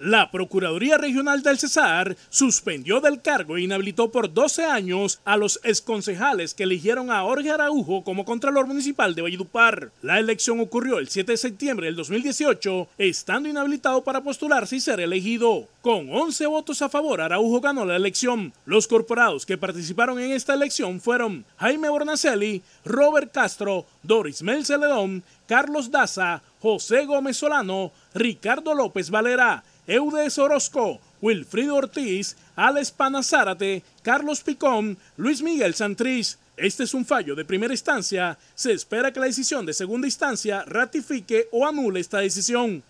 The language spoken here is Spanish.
La Procuraduría Regional del Cesar suspendió del cargo e inhabilitó por 12 años a los exconcejales que eligieron a Jorge Araujo como Contralor Municipal de Valledupar. La elección ocurrió el 7 de septiembre del 2018, estando inhabilitado para postularse y ser elegido. Con 11 votos a favor, Araujo ganó la elección. Los corporados que participaron en esta elección fueron Jaime Bornacelli, Robert Castro, Doris Mel Celedón, Carlos Daza, José Gómez Solano, Ricardo López Valera, Eudes Orozco, Wilfrido Ortiz, Alex Pana Carlos Picón, Luis Miguel Santriz. Este es un fallo de primera instancia. Se espera que la decisión de segunda instancia ratifique o anule esta decisión.